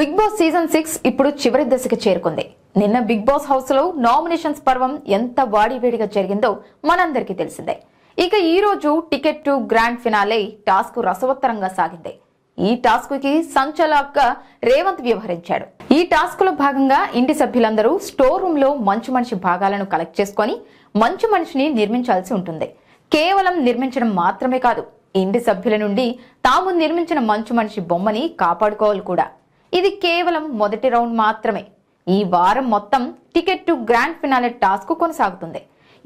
big boss season six ఇప్పుడు చివరి దశకు చేరుకుంది నిన్న బిగ్ బాస్ హౌస్ లో నామినేషన్స్ పర్వం ఎంత వాడివేడిగా జరిగిందో మనందరికీ తెలిసిందే ఇక ఈ రోజు ticket to grand finale task రసవత్తరంగా సాగింది ఈ టాస్క్ కి సంచలకగా రేవంత్ వ్యవహరించాడు ఈ టాస్క్ లో భాగంగా ఇంటి సభ్యులందరూ స్టోర్ రూమ్ లో మంచు మనిషి భాగాలను కలెక్ట్ చేసుకొని మంచు మనిషిని నిర్మించాల్సి ఉంటుంది కేవలం నిర్మించడం మాత్రమే కాదు ఇంటి సభ్యుల నుండి తాము నిర్మించిన మంచు మనిషి బొమ్మని కాపాడుకోవాలి కూడా ఇది కేవలం మొదటి రౌండ్ మాత్రమే ఈ వారం మొత్తం ticket to grand finale task కొనసాగుతుంది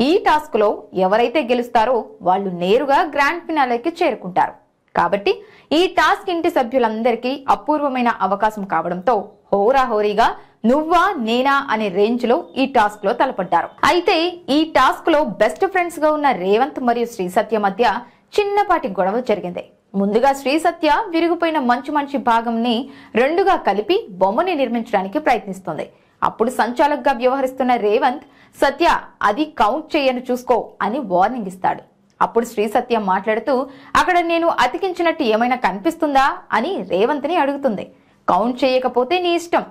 ఈ టాస్క్ లో ఎవరైతే గెలుస్తారో వాళ్ళు నేరుగా గ్రాండ్ ఫినాలేకి చేరుకుంటారు కాబట్టి ఈ టాస్క్ ఇంటి సభ్యులందరికీ అపూర్వమైన అవకాశం కావడంతో హోరాహోరీగా నువ్వా నేనా అనే రేంజ్ లో ఈ టాస్క్ లో తలపడ్డారు అయితే ఈ టాస్క్ లో బెస్ట్ ఫ్రెండ్స్ గా ఉన్న రేవంత్ మరియు శ్రీ సత్య మధ్య చిన్నపాటి గొడవ జరిగింది ముందుగా శ్రీ సత్య విరిగిపోయిన మంచు మనిషి భాగంని రెండుగా కలిపి బొమ్మని నిర్మించడానికి ప్రయత్నిస్తుంది అప్పుడు సంచాలకుగా వ్యవహరిస్తున్న రేవంత్ సత్య అది కౌంట్ చేయను చూసుకో అని వార్నింగ్ ఇస్తాడు అప్పుడు శ్రీ సత్య మాట్లాడుతూ అక్కడ నేను అతికించినట్టు ఏమైనా కనిపిస్తుందా అని రేవంత్ని అడుగుతుంది కౌంట్ చేయకపోతే నీ ఇష్టం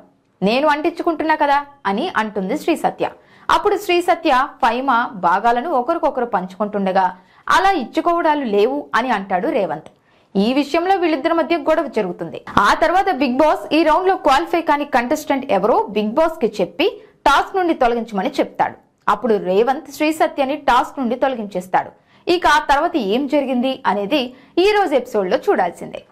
నేను అంటించుకుంటున్నా కదా అని అంటుంది శ్రీ సత్య అప్పుడు శ్రీ సత్య ఫైమ భాగాలను ఒకరికొకరు పంచుకుంటుండగా అలా ఇచ్చుకోవడాలు లేవు అని అంటాడు రేవంత్ ఈ విషయంలో వీళ్ళిద్దరి మధ్య గొడవ జరుగుతుంది ఆ తర్వాత బిగ్ బాస్ ఈ రౌండ్ లో క్వాలిఫై కాని కంటెస్టెంట్ ఎవరో బిగ్ బాస్ కి చెప్పి టాస్క్ నుండి తొలగించమని చెప్తాడు అప్పుడు రేవంత్ శ్రీ సత్యని టాస్క్ నుండి తొలగించేస్తాడు ఇక ఆ తర్వాత ఏం జరిగింది అనేది ఈ రోజు ఎపిసోడ్లో చూడాల్సిందే